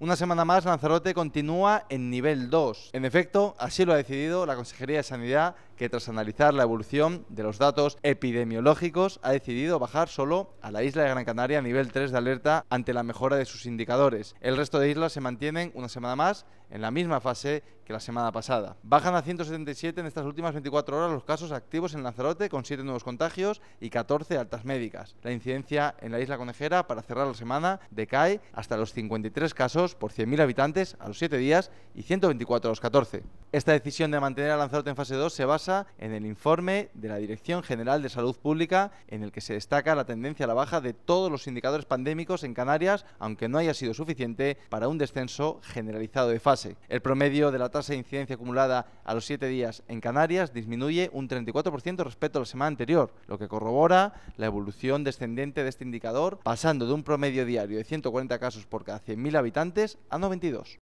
Una semana más, Lanzarote continúa en nivel 2. En efecto, así lo ha decidido la Consejería de Sanidad, que tras analizar la evolución de los datos epidemiológicos, ha decidido bajar solo a la isla de Gran Canaria a nivel 3 de alerta ante la mejora de sus indicadores. El resto de islas se mantienen una semana más en la misma fase que la semana pasada. Bajan a 177 en estas últimas 24 horas los casos activos en Lanzarote, con 7 nuevos contagios y 14 altas médicas. La incidencia en la isla conejera para cerrar la semana decae hasta los 53 casos por 100.000 habitantes a los 7 días y 124 a los 14. Esta decisión de mantener a Lanzarote en fase 2 se basa en el informe de la Dirección General de Salud Pública, en el que se destaca la tendencia a la baja de todos los indicadores pandémicos en Canarias, aunque no haya sido suficiente para un descenso generalizado de fase. El promedio de la tasa incidencia acumulada a los 7 días en Canarias disminuye un 34% respecto a la semana anterior, lo que corrobora la evolución descendente de este indicador, pasando de un promedio diario de 140 casos por cada 100.000 habitantes a 92.